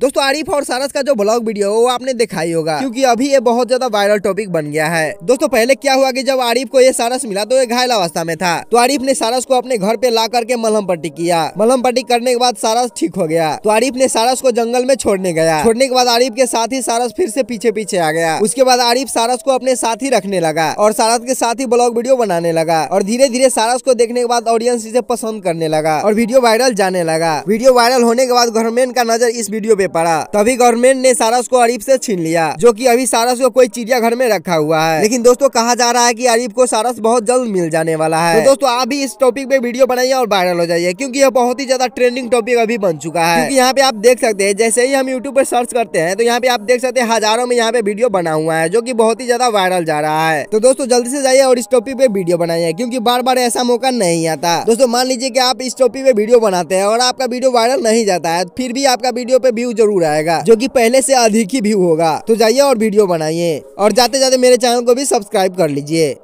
दोस्तों आरिफ और सारस का जो ब्लॉग वीडियो वो आपने देखा ही होगा क्योंकि अभी ये बहुत ज्यादा वायरल टॉपिक बन गया है दोस्तों पहले क्या हुआ कि जब आरिफ को ये सारस मिला तो ये घायल अवस्था में था तो आरिफ ने सारस को अपने घर पे ला करके मलहम पट्टी किया मलहम पट्टी करने के बाद सारस ठीक हो गया तो आरिफ ने सारस को जंगल में छोड़ने गया छोड़ने के बाद आरिफ के साथ ही सारस फिर से पीछे पीछे आ गया उसके बाद आरिफ सारस को अपने साथ ही रखने लगा और सारस के साथ ही ब्लॉग वीडियो बनाने लगा और धीरे धीरे सारस को देखने के बाद ऑडियंस इसे पसंद करने लगा और वीडियो वायरल जाने लगा वीडियो वायरल होने के बाद गवर्नमेंट का नजर इस वीडियो पे में पड़ा तभी गवर्नमेंट ने सारस को अरीब से छीन लिया जो कि अभी सारस को कोई चिड़िया घर में रखा हुआ है लेकिन दोस्तों कहा जा रहा है कि अरीब को सारस बहुत जल्द मिल जाने वाला है तो दोस्तों आप भी इस टॉपिक पे वीडियो बनाइए और वायरल हो जाइए क्योंकि यह बहुत ही ज्यादा ट्रेंडिंग टॉपिक अभी बन चुका है यहाँ पे आप देख सकते हैं जैसे ही हम यूट्यूब पर सर्च करते हैं तो यहाँ पे आप देख सकते हैं हजारों में यहाँ पे वीडियो बना हुआ है जो की बहुत ही ज्यादा वायरल जा रहा है तो दोस्तों जल्दी से जाइए और इस टॉपिक पे वीडियो बनाइए क्योंकि बार बार ऐसा मौका नहीं आता दोस्तों मान लीजिए की आप इस टॉपिक पे वीडियो बनाते हैं और आपका वीडियो वायरल नहीं जाता है फिर भी आपका वीडियो पे व्यू जरूर आएगा जो की पहले से अधिक ही व्यू होगा तो जाइए और वीडियो बनाइए और जाते जाते मेरे चैनल को भी सब्सक्राइब कर लीजिए